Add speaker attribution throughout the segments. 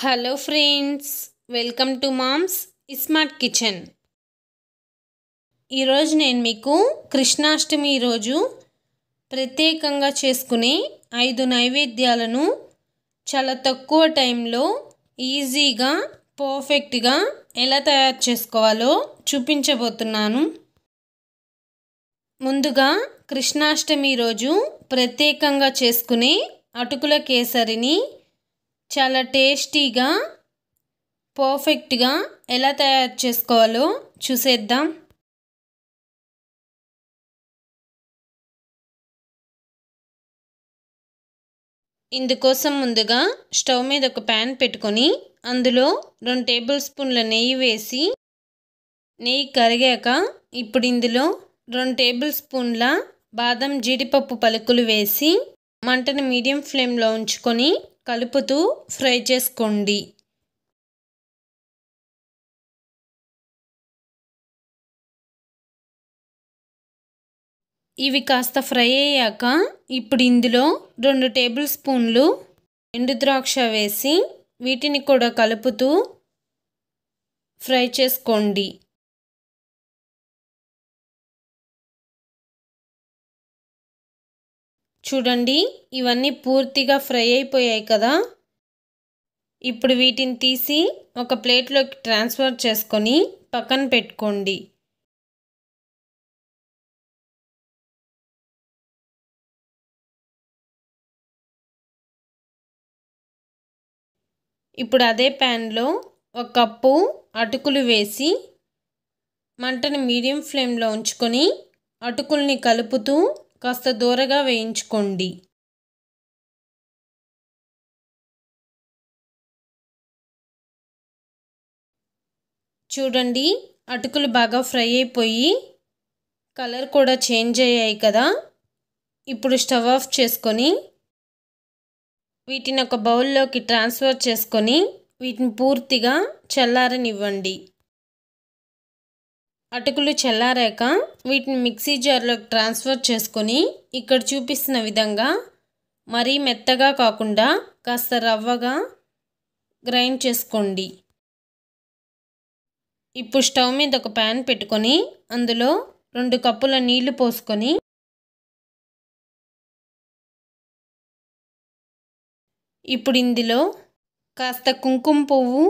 Speaker 1: hello friends welcome to Mom's iSmart Kitchen ఈరోజు నేను మీకు కృష్ణాష్టమి రోజు ప్రత్యేకంగా చేసుకునే ఐదు నైవేద్యాలను చాలా తక్కువ టైంలో ఈజీగా పర్ఫెక్ట్గా ఎలా తయారు చేసుకోవాలో చూపించబోతున్నాను ముందుగా కృష్ణాష్టమి రోజు ప్రత్యేకంగా చేసుకునే అటుకుల కేసరిని చాలా టేస్టీగా పర్ఫెక్ట్గా ఎలా తయారు చేసుకోవాలో చూసేద్దాం ఇందుకోసం ముందుగా స్టవ్ మీద ఒక ప్యాన్ పెట్టుకొని అందులో రెండు టేబుల్ స్పూన్ల నెయ్యి వేసి నెయ్యి కరిగాక ఇప్పుడు ఇందులో రెండు టేబుల్ స్పూన్ల బాదం జీడిపప్పు పలుకులు వేసి మంటను మీడియం ఫ్లేమ్లో ఉంచుకొని కలుపుతూ ఫ్రై చేసుకోండి ఇవి కాస్త ఫ్రై అయ్యాక ఇప్పుడు ఇందులో రెండు టేబుల్ స్పూన్లు ఎండు ద్రాక్ష వేసి వీటిని కూడా కలుపుతూ ఫ్రై చేసుకోండి చూడండి ఇవన్నీ పూర్తిగా ఫ్రై అయిపోయాయి కదా ఇప్పుడు వీటిని తీసి ఒక ప్లేట్లోకి ట్రాన్స్ఫర్ చేసుకొని పక్కన పెట్టుకోండి ఇప్పుడు అదే ప్యాన్లో ఒక కప్పు అటుకులు వేసి మంటను మీడియం ఫ్లేమ్లో ఉంచుకొని అటుకుల్ని కలుపుతూ కాస్త దూరగా వేయించుకోండి చూడండి అటుకులు బాగా ఫ్రై అయిపోయి కలర్ కూడా చేంజ్ అయ్యాయి కదా ఇప్పుడు స్టవ్ ఆఫ్ చేసుకొని వీటిని ఒక బౌల్లోకి ట్రాన్స్ఫర్ చేసుకొని వీటిని పూర్తిగా చల్లారనివ్వండి అటుకులు చల్లారాక వీటిని మిక్సీ జార్లోకి ట్రాన్స్ఫర్ చేసుకొని ఇక్కడ చూపిస్తున్న విధంగా మరీ మెత్తగా కాకుండా కాస్త రవ్వగా గ్రైండ్ చేసుకోండి ఇప్పుడు స్టవ్ మీద ఒక ప్యాన్ పెట్టుకొని అందులో రెండు కప్పుల నీళ్లు పోసుకొని
Speaker 2: ఇప్పుడు ఇందులో కాస్త కుంకుమ పువ్వు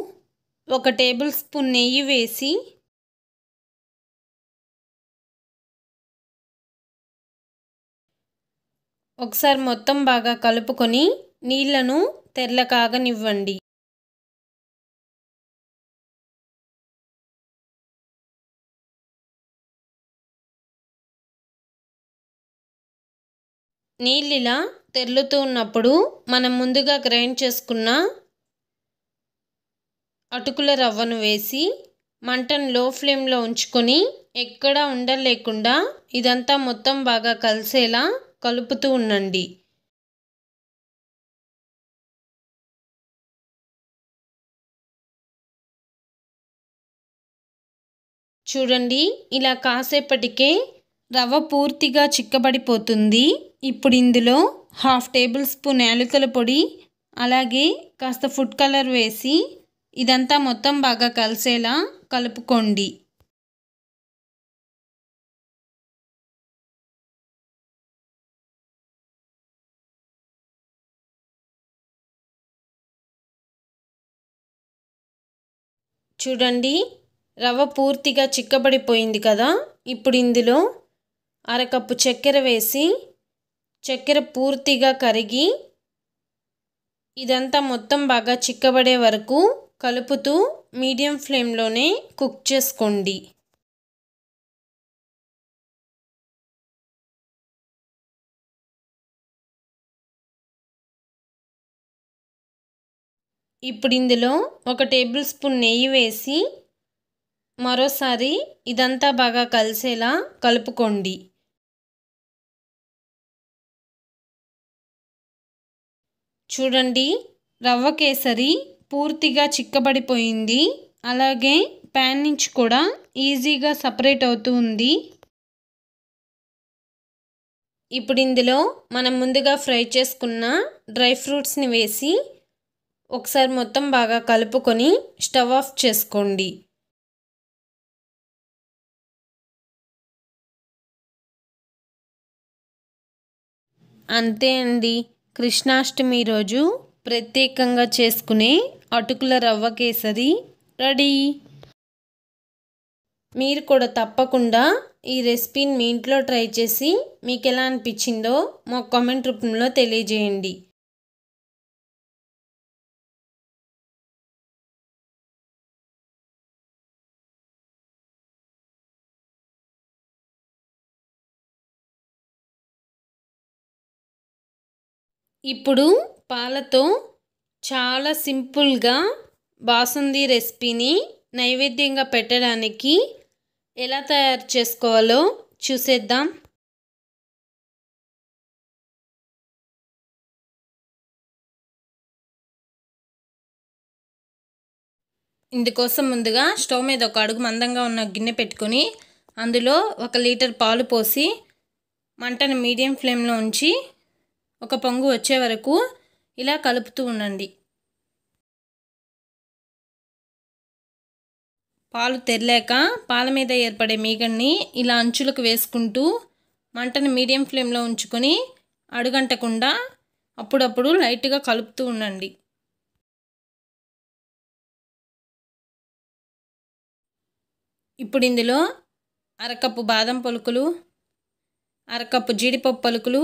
Speaker 2: ఒక టేబుల్ స్పూన్ నెయ్యి వేసి ఒకసారి మొత్తం బాగా కలుపుకొని నీళ్లను తెల్ల కాగనివ్వండి
Speaker 1: నీళ్ళిలా తెల్లుతూ ఉన్నప్పుడు మనం ముందుగా గ్రైండ్ చేసుకున్న అటుకుల రవ్వను వేసి మంటను లో ఫ్లేమ్లో ఉంచుకొని ఎక్కడా ఉండలేకుండా ఇదంతా మొత్తం బాగా కలిసేలా కలుపుతూ ఉండండి చూడండి ఇలా కాసేపటికే రవ్వ పూర్తిగా చిక్కబడిపోతుంది ఇప్పుడు ఇందులో హాఫ్ టేబుల్ స్పూన్ యాలకుల పొడి అలాగే కాస్త ఫుడ్ కలర్ వేసి ఇదంతా మొత్తం బాగా కలిసేలా కలుపుకోండి చూడండి రవ్వ పూర్తిగా చిక్కబడిపోయింది కదా ఇప్పుడు ఇందులో అరకప్పు చక్కెర వేసి చక్కెర పూర్తిగా కరిగి ఇదంతా మొత్తం బాగా చిక్కబడే వరకు కలుపుతూ మీడియం ఫ్లేమ్లోనే కుక్ చేసుకోండి ఇప్పుడు ఇందులో ఒక టేబుల్ స్పూన్ నెయ్యి వేసి మరోసారి ఇదంతా బాగా కలిసేలా కలుపుకోండి చూడండి రవ్వ కేసరి పూర్తిగా చిక్కబడిపోయింది అలాగే ప్యాన్ నుంచి కూడా ఈజీగా సపరేట్ అవుతూ ఉంది ఇప్పుడు ఇందులో మనం ముందుగా ఫ్రై చేసుకున్న డ్రై ఫ్రూట్స్ని వేసి ఒకసారి మొత్తం బాగా కలుపుకొని స్టవ్ ఆఫ్ చేసుకోండి అంతే అండి కృష్ణాష్టమి రోజు ప్రత్యేకంగా చేసుకునే అటుకుల రవ్వ కేసరి రెడీ మీరు కూడా తప్పకుండా ఈ రెసిపీని మీ ఇంట్లో ట్రై చేసి మీకు ఎలా అనిపించిందో మా కామెంట్ రూపంలో తెలియజేయండి ఇప్పుడు పాలతో చాలా సింపుల్గా బాసుంది రెసిపీని నైవేద్యంగా పెట్టడానికి ఎలా తయారు చేసుకోవాలో చూసేద్దాం ఇందుకోసం ముందుగా స్టవ్ మీద ఒక అడుగు మందంగా ఉన్న గిన్నె పెట్టుకొని అందులో ఒక లీటర్ పాలు పోసి మంటను మీడియం ఫ్లేమ్లో ఉంచి ఒక పొంగు వచ్చే వరకు ఇలా కలుపుతూ ఉండండి పాలు తెరలేక పాల మీద ఏర్పడే మీగడిని ఇలా అంచులకు వేసుకుంటూ మంటను మీడియం ఫ్లేమ్లో ఉంచుకొని అడుగంటకుండా అప్పుడప్పుడు లైట్గా కలుపుతూ ఉండండి ఇప్పుడు ఇందులో అరకప్పు బాదం పలుకులు అరకప్పు జీడిపప్పు పలుకులు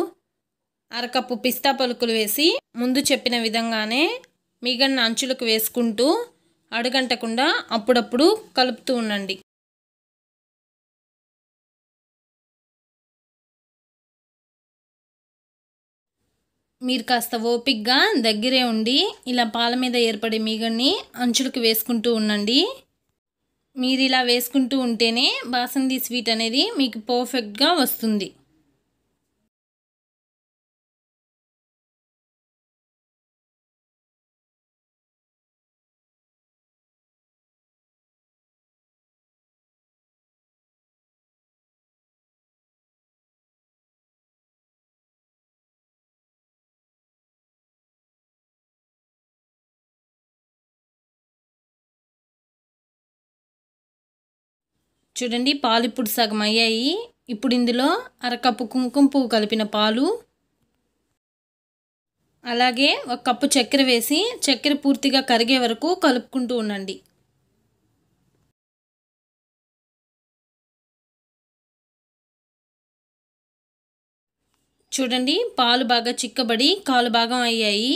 Speaker 1: అరకప్పు పిస్తా పలుకులు వేసి ముందు చెప్పిన విధంగానే మిగన్న అంచులకు వేసుకుంటూ అడుగంటకుండా అప్పుడప్పుడు కలుపుతూ ఉండండి మీరు కాస్త ఓపిక్గా దగ్గరే ఉండి ఇలా పాల మీద ఏర్పడే మీగన్ని అంచులకు వేసుకుంటూ ఉండండి మీరు ఇలా వేసుకుంటూ ఉంటేనే బాసంతి స్వీట్ అనేది మీకు పర్ఫెక్ట్గా వస్తుంది చూడండి పాలు ఇప్పుడు సగం అయ్యాయి ఇప్పుడు ఇందులో అరకప్పు కుంకుమ పువ్వు కలిపిన పాలు అలాగే ఒక కప్పు చక్కెర వేసి చక్కెర పూర్తిగా కరిగే వరకు కలుపుకుంటూ ఉండండి చూడండి పాలు బాగా చిక్కబడి కాలు భాగం అయ్యాయి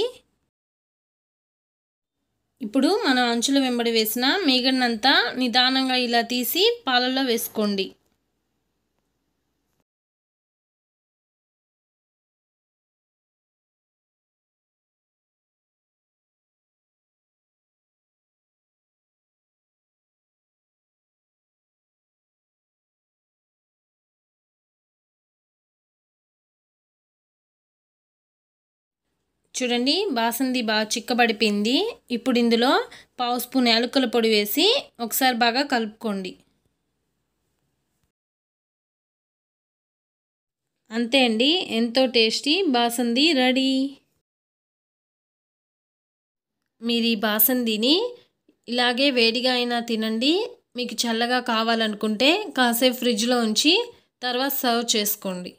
Speaker 1: ఇప్పుడు మనం అంచుల వెంబడి వేసిన మీగడనంతా నిదానంగా ఇలా తీసి పాలల్లో వేసుకోండి చూడండి బాసంది బాగా చిక్కబడిపోయింది ఇప్పుడు ఇందులో పావు స్పూన్ యాలకుల పొడి వేసి ఒకసారి బాగా కలుపుకోండి అంతే అండి ఎంతో టేస్టీ బాసంది రెడీ మీరు ఈ బాసందిని ఇలాగే వేడిగా అయినా తినండి మీకు చల్లగా కావాలనుకుంటే కాసేపు ఫ్రిడ్జ్లో ఉంచి తర్వాత సర్వ్ చేసుకోండి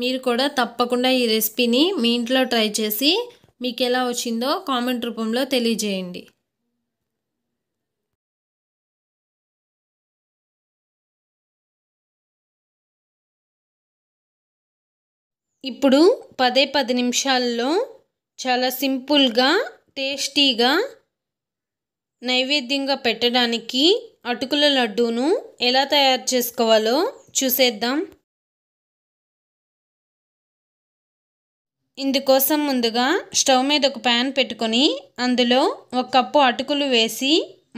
Speaker 1: మీరు కూడా తప్పకుండా ఈ రెసిపీని మీ ఇంట్లో ట్రై చేసి మీకు ఎలా వచ్చిందో కామెంట్ రూపంలో తెలియజేయండి ఇప్పుడు పదే పది నిమిషాల్లో చాలా సింపుల్గా టేస్టీగా నైవేద్యంగా పెట్టడానికి అటుకుల లడ్డూను ఎలా తయారు చేసుకోవాలో చూసేద్దాం ఇందుకోసం ముందుగా స్టవ్ మీద ఒక ప్యాన్ పెట్టుకొని అందులో ఒక కప్పు అటుకులు వేసి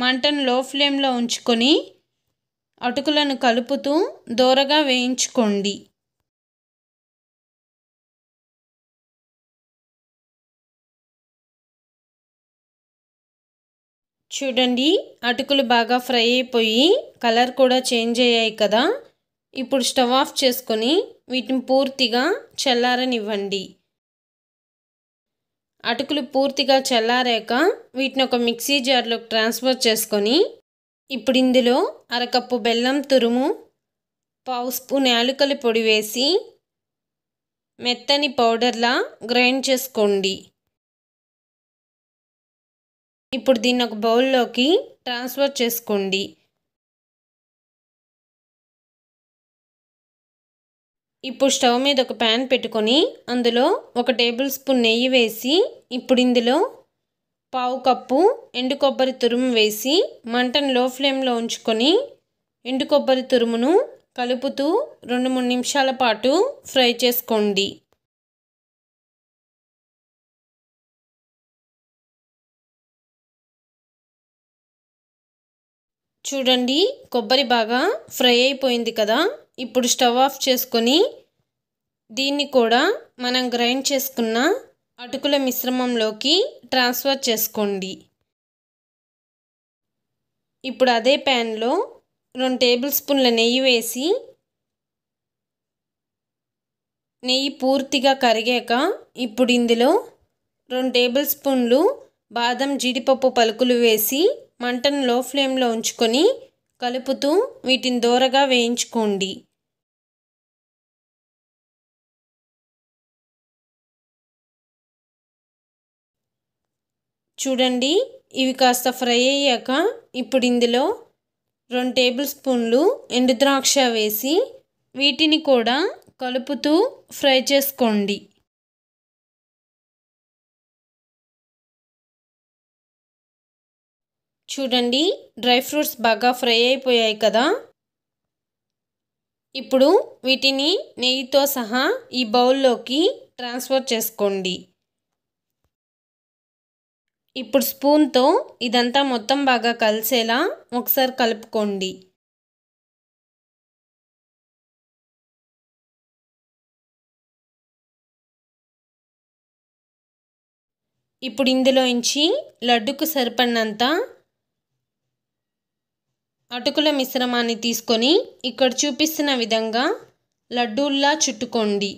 Speaker 1: మంటను లో ఫ్లేమ్లో ఉంచుకొని అటుకులను కలుపుతూ దూరగా వేయించుకోండి చూడండి అటుకులు బాగా ఫ్రై అయిపోయి కలర్ కూడా చేంజ్ అయ్యాయి కదా ఇప్పుడు స్టవ్ ఆఫ్ చేసుకొని వీటిని పూర్తిగా చల్లారనివ్వండి అటుకులు పూర్తిగా చల్లారాక వీటిని ఒక మిక్సీ జార్లోకి ట్రాన్స్ఫర్ చేసుకొని ఇప్పుడు ఇందులో అరకప్పు బెల్లం తురుము పావు స్పూన్ యాలకల పొడి వేసి మెత్తని పౌడర్లా గ్రైండ్ చేసుకోండి ఇప్పుడు దీన్ని ఒక బౌల్లోకి ట్రాన్స్ఫర్
Speaker 2: చేసుకోండి
Speaker 1: ఇప్పుడు స్టవ్ మీద ఒక ప్యాన్ పెట్టుకొని అందులో ఒక టేబుల్ స్పూన్ నెయ్యి వేసి ఇప్పుడు ఇందులో పావు కప్పు ఎండు కొబ్బరి తురుము వేసి మంటను లో ఫ్లేమ్లో ఉంచుకొని ఎండు కొబ్బరి తురుమును కలుపుతూ రెండు మూడు నిమిషాల పాటు ఫ్రై చేసుకోండి చూడండి కొబ్బరి బాగా ఫ్రై అయిపోయింది కదా ఇప్పుడు స్టవ్ ఆఫ్ చేసుకొని దీన్ని కూడా మనం గ్రైండ్ చేసుకున్న అటుకుల మిశ్రమంలోకి ట్రాన్స్ఫర్ చేసుకోండి ఇప్పుడు అదే ప్యాన్లో రెండు టేబుల్ స్పూన్ల నెయ్యి వేసి నెయ్యి పూర్తిగా కరిగాక ఇప్పుడు ఇందులో రెండు టేబుల్ స్పూన్లు బాదం జీడిపప్పు పలుకులు వేసి మంటను లో ఫ్లేమ్లో ఉంచుకొని కలుపుతూ వీటిని దూరగా వేయించుకోండి చూడండి ఇవి కాస్త ఫ్రై అయ్యాక ఇప్పుడు ఇందులో రెండు టేబుల్ స్పూన్లు ఎండు ద్రాక్ష వేసి వీటిని కూడా కలుపుతూ ఫ్రై చేసుకోండి
Speaker 2: చూడండి డ్రై
Speaker 1: ఫ్రూట్స్ బాగా ఫ్రై అయిపోయాయి కదా ఇప్పుడు వీటిని నెయ్యితో సహా ఈ బౌల్లోకి ట్రాన్స్ఫర్ చేసుకోండి ఇప్పుడు స్పూన్తో ఇదంతా మొత్తం బాగా కలిసేలా
Speaker 2: ఒకసారి కలుపుకోండి
Speaker 1: ఇప్పుడు ఇందులోంచి లడ్డుకు సరిపడినంత అటుకుల మిశ్రమాన్ని తీసుకొని ఇక్కడ చూపిస్తున్న విధంగా లడ్డూల్లా చుట్టుకోండి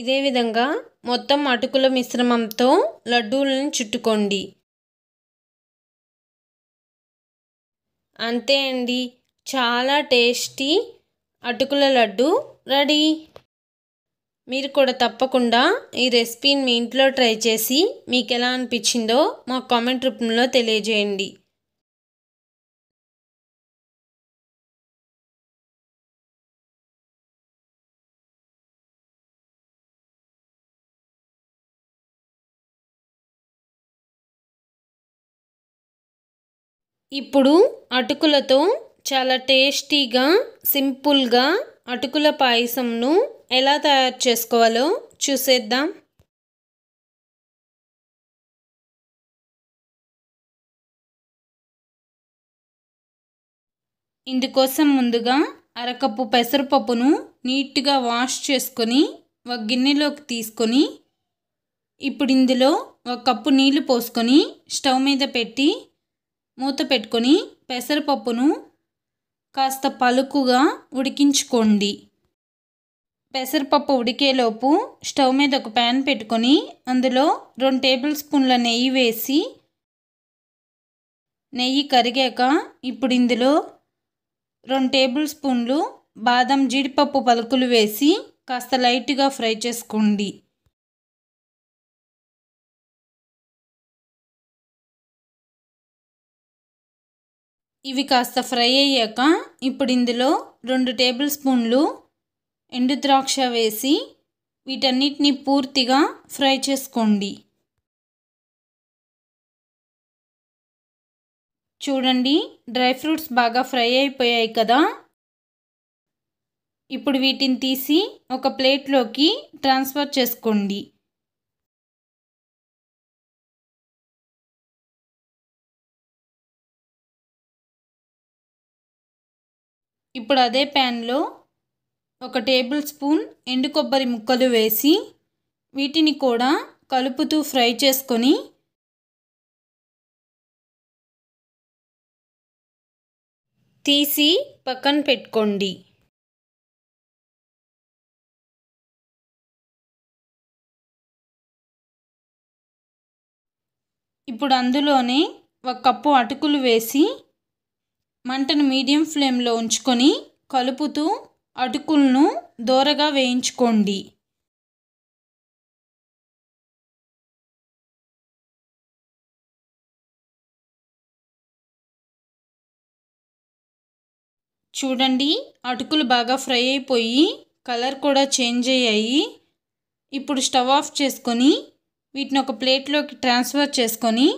Speaker 2: ఇదే విధంగా
Speaker 1: మొత్తం అటుకుల మిశ్రమంతో లడ్డూలను చుట్టుకోండి అంతే అండి చాలా టేస్టీ అటుకుల లడ్డు రెడీ మీరు కూడా తప్పకుండా ఈ రెసిపీని మీ ఇంట్లో ట్రై చేసి మీకు ఎలా అనిపించిందో మా కామెంట్ రూపంలో తెలియజేయండి ఇప్పుడు అటుకులతో చాలా టేస్టీగా సింపుల్గా అటుకుల పాయసంను ఎలా తయారు చేసుకోవాలో చూసేద్దాం ఇందుకోసం ముందుగా అరకప్పు పెసరపప్పును నీట్గా వాష్ చేసుకొని ఒక గిన్నెలోకి తీసుకొని ఇప్పుడు ఇందులో ఒక కప్పు నీళ్లు పోసుకొని స్టవ్ మీద పెట్టి మూత పెట్టుకొని పెసరపప్పును కాస్త పలుకుగా ఉడికించుకోండి పెసరపప్పు ఉడికేలోపు స్టవ్ మీద ఒక ప్యాన్ పెట్టుకొని అందులో రెండు టేబుల్ స్పూన్ల నెయ్యి వేసి నెయ్యి కరిగాక ఇప్పుడు ఇందులో రెండు టేబుల్ స్పూన్లు బాదం జీడిపప్పు పలుకులు వేసి కాస్త లైట్గా ఫ్రై చేసుకోండి ఇవి కాస్త ఫ్రై అయ్యాక ఇప్పుడు ఇందులో రెండు టేబుల్ స్పూన్లు ఎండు ద్రాక్ష వేసి వీటన్నిటిని పూర్తిగా ఫ్రై చేసుకోండి చూడండి డ్రై ఫ్రూట్స్ బాగా ఫ్రై అయిపోయాయి కదా ఇప్పుడు వీటిని తీసి ఒక ప్లేట్లోకి ట్రాన్స్ఫర్ చేసుకోండి ఇప్పుడు అదే ప్యాన్లో ఒక టేబుల్ స్పూన్ ఎండు కొబ్బరి ముక్కలు వేసి వీటిని కూడా కలుపుతూ ఫ్రై చేసుకొని
Speaker 2: తీసి పక్కన పెట్టుకోండి
Speaker 1: ఇప్పుడు అందులోనే ఒక కప్పు అటుకులు వేసి మంటను మీడియం ఫ్లేమ్లో ఉంచుకొని కలుపుతూ అటుకులను దోరగా వేయించుకోండి చూడండి అటుకులు బాగా ఫ్రై అయిపోయి కలర్ కూడా చేంజ్ అయ్యాయి ఇప్పుడు స్టవ్ ఆఫ్ చేసుకొని వీటిని ఒక ప్లేట్లోకి ట్రాన్స్ఫర్ చేసుకొని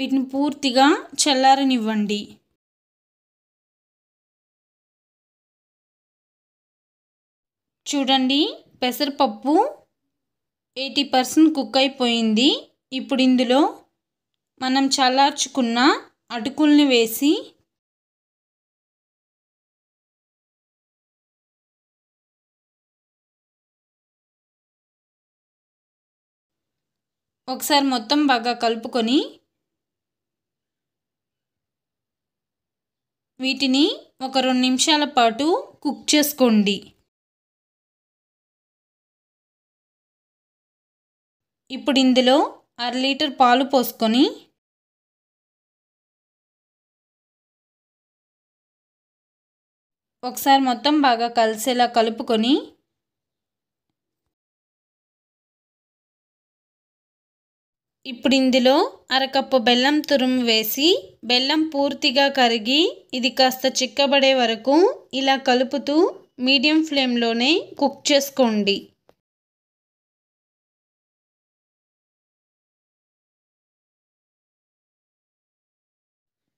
Speaker 1: వీటిని పూర్తిగా చల్లారనివ్వండి చూడండి పెసరపప్పు ఎయిటీ పర్సెంట్ కుక్ అయిపోయింది ఇప్పుడు ఇందులో మనం చల్లార్చుకున్న అటుకుల్ని వేసి ఒకసారి మొత్తం బాగా కలుపుకొని వీటిని ఒక రెండు నిమిషాల పాటు
Speaker 2: కుక్ చేసుకోండి ఇప్పుడు ఇందులో అర లీటర్ పాలు పోసుకొని ఒకసారి మొత్తం
Speaker 1: బాగా కలిసేలా కలుపుకొని ఇప్పుడు ఇందులో అరకప్పు బెల్లం తురుము వేసి బెల్లం పూర్తిగా కరిగి ఇది కాస్త చిక్కబడే వరకు ఇలా కలుపుతూ మీడియం ఫ్లేమ్లోనే కుక్ చేసుకోండి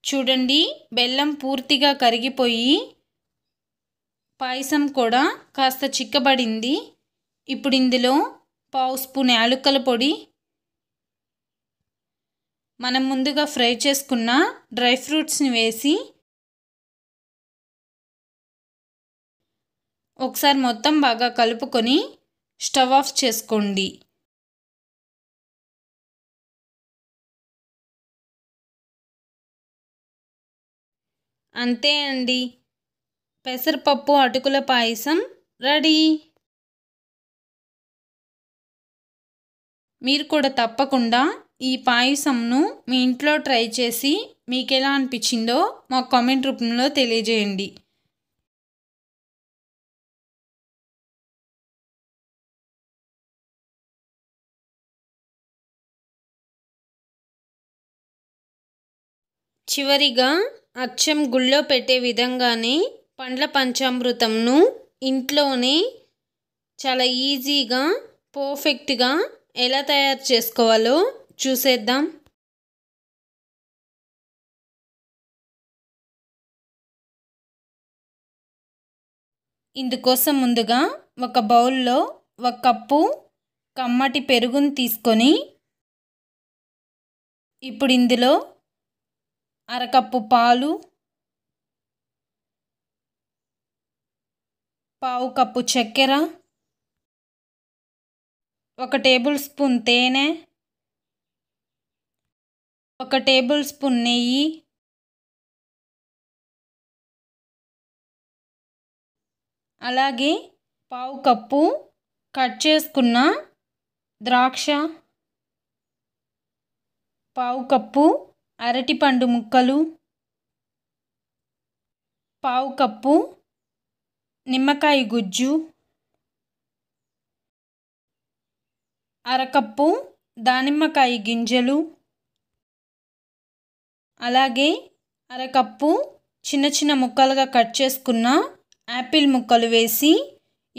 Speaker 1: చూడండి బెల్లం పూర్తిగా కరిగిపోయి పాయసం కూడా కాస్త చిక్కబడింది ఇప్పుడు ఇందులో పావు స్పూన్ యాలుక్కల పొడి మనం ముందుగా ఫ్రై చేసుకున్న డ్రై ఫ్రూట్స్ని వేసి ఒకసారి మొత్తం బాగా కలుపుకొని స్టవ్ ఆఫ్ చేసుకోండి
Speaker 2: అంతే అండి పెసరపప్పు
Speaker 1: అటుకుల పాయసం రెడీ మీరు కూడా తప్పకుండా ఈ పాయసంను మీ ఇంట్లో ట్రై చేసి మీకు ఎలా అనిపించిందో మా కామెంట్ రూపంలో తెలియజేయండి చివరిగా అచ్చం గుళ్ళో పెట్టే విధంగానే పండ్ల పంచామృతంను ఇంట్లోనే చాలా ఈజీగా పర్ఫెక్ట్గా ఎలా తయారు చేసుకోవాలో చూసేద్దాం ఇందుకోసం ముందుగా ఒక బౌల్లో ఒక కప్పు కమ్మటి పెరుగును తీసుకొని ఇప్పుడు ఇందులో అరకప్పు పాలు పావు కప్పు చక్కెర ఒక టేబుల్ స్పూన్ తేనె ఒక టేబుల్ స్పూన్ నెయ్యి అలాగే పావు కప్పు కట్ చేసుకున్న ద్రాక్ష పావు కప్పు అరటిపండు ముక్కలు పావు కప్పు నిమ్మకాయ గుజ్జు అరకప్పు దానిమ్మకాయ గింజలు అలాగే అరకప్పు చిన్న చిన్న ముక్కలుగా కట్ చేసుకున్న యాపిల్ ముక్కలు వేసి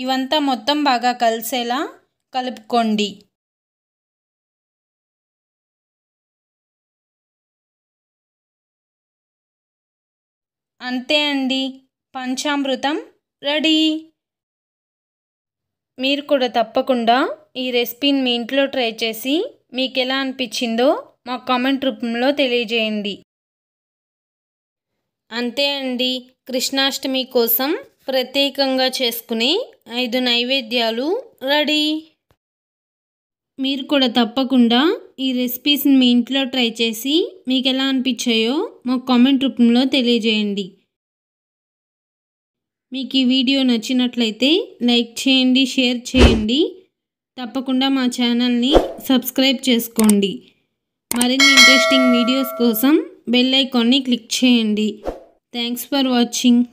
Speaker 1: ఇవంతా మొత్తం బాగా కలిసేలా కలుపుకోండి అంతే అండి పంచామృతం రెడీ మీరు కూడా తప్పకుండా ఈ రెసిపీని మీ ఇంట్లో ట్రై చేసి మీకు ఎలా అనిపించిందో మా కామెంట్ రూపంలో తెలియజేయండి అంతే అండి కృష్ణాష్టమి కోసం ప్రత్యేకంగా చేసుకునే ఐదు నైవేద్యాలు రెడీ మీరు కూడా తప్పకుండా ఈ రెసిపీస్ని మీ ఇంట్లో ట్రై చేసి మీకు ఎలా అనిపించాయో మాకు కామెంట్ రూపంలో తెలియజేయండి మీకు ఈ వీడియో నచ్చినట్లయితే లైక్ చేయండి షేర్ చేయండి తప్పకుండా మా ఛానల్ని సబ్స్క్రైబ్ చేసుకోండి మరిన్ని ఇంట్రెస్టింగ్ వీడియోస్ కోసం బెల్ ఐకాన్ని క్లిక్ చేయండి థ్యాంక్స్ ఫర్ వాచింగ్